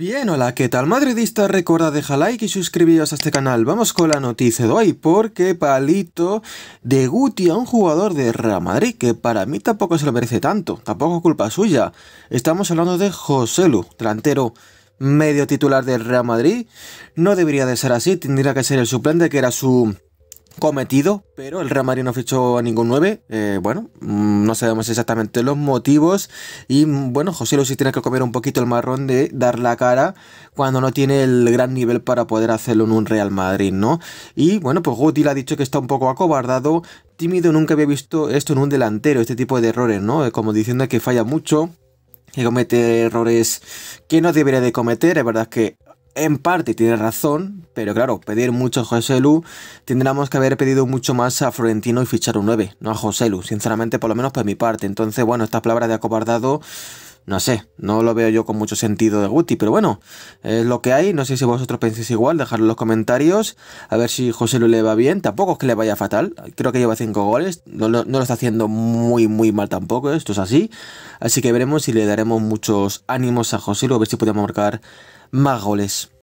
Bien, hola, ¿qué tal madridista? Recuerda dejar like y suscribiros a este canal. Vamos con la noticia de hoy, porque Palito de Guti a un jugador de Real Madrid, que para mí tampoco se lo merece tanto, tampoco culpa suya. Estamos hablando de Joselu, delantero medio titular del Real Madrid. No debería de ser así, tendría que ser el suplente, que era su cometido, pero el Real Madrid no fichó a ningún 9. Eh, bueno, mm, no sabemos exactamente los motivos. Y mm, bueno, José Luis tiene que comer un poquito el marrón de dar la cara cuando no tiene el gran nivel para poder hacerlo en un Real Madrid, ¿no? Y bueno, pues Guti le ha dicho que está un poco acobardado. Tímido, nunca había visto esto en un delantero, este tipo de errores, ¿no? Eh, como diciendo que falla mucho, y comete errores que no debería de cometer. Es verdad que en parte tiene razón, pero claro, pedir mucho a José Lu, tendríamos que haber pedido mucho más a Florentino y fichar un 9, no a José Lu, sinceramente, por lo menos por mi parte. Entonces, bueno, estas palabras de acobardado no sé, no lo veo yo con mucho sentido de Guti, pero bueno, es lo que hay. No sé si vosotros pensáis igual, dejadlo en los comentarios. A ver si José Luis le va bien. Tampoco es que le vaya fatal. Creo que lleva 5 goles. No, lo está haciendo muy, muy mal tampoco. Esto es así. Así que veremos si le daremos muchos ánimos a José Luis, A ver si podemos marcar más goles.